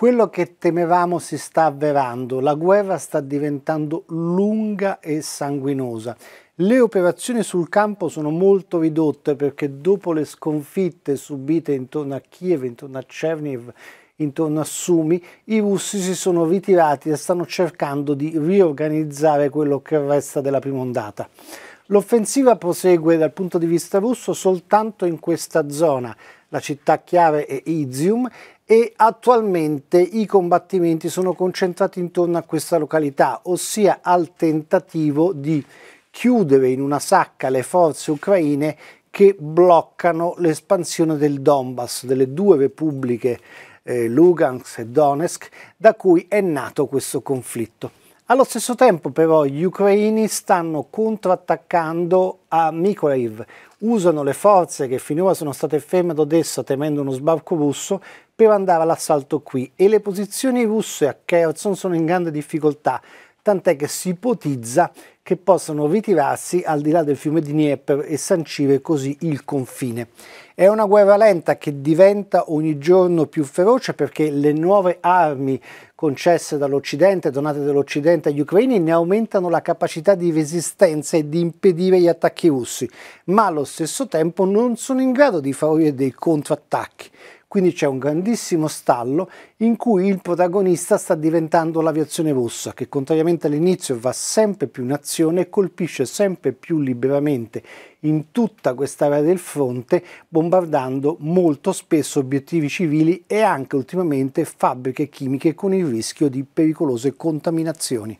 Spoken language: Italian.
Quello che temevamo si sta avverando, la guerra sta diventando lunga e sanguinosa. Le operazioni sul campo sono molto ridotte perché dopo le sconfitte subite intorno a Kiev, intorno a Cherniv, intorno a Sumi, i russi si sono ritirati e stanno cercando di riorganizzare quello che resta della prima ondata. L'offensiva prosegue dal punto di vista russo soltanto in questa zona, la città chiave è Izium e attualmente i combattimenti sono concentrati intorno a questa località, ossia al tentativo di chiudere in una sacca le forze ucraine che bloccano l'espansione del Donbass, delle due repubbliche eh, Lugansk e Donetsk, da cui è nato questo conflitto. Allo stesso tempo però gli ucraini stanno contrattaccando a Mykolaiv, usano le forze che finora sono state ferme ad Odessa temendo uno sbarco russo Peva andava all'assalto qui e le posizioni russe a Kherson sono in grande difficoltà, tant'è che si ipotizza che possano ritirarsi al di là del fiume di Dnieper e sancire così il confine. È una guerra lenta che diventa ogni giorno più feroce perché le nuove armi concesse dall'Occidente, donate dall'Occidente agli ucraini, ne aumentano la capacità di resistenza e di impedire gli attacchi russi, ma allo stesso tempo non sono in grado di favorire dei contrattacchi. Quindi c'è un grandissimo stallo in cui il protagonista sta diventando l'aviazione rossa, che contrariamente all'inizio va sempre più in azione e colpisce sempre più liberamente in tutta quest'area del fronte, bombardando molto spesso obiettivi civili e anche ultimamente fabbriche chimiche con il rischio di pericolose contaminazioni.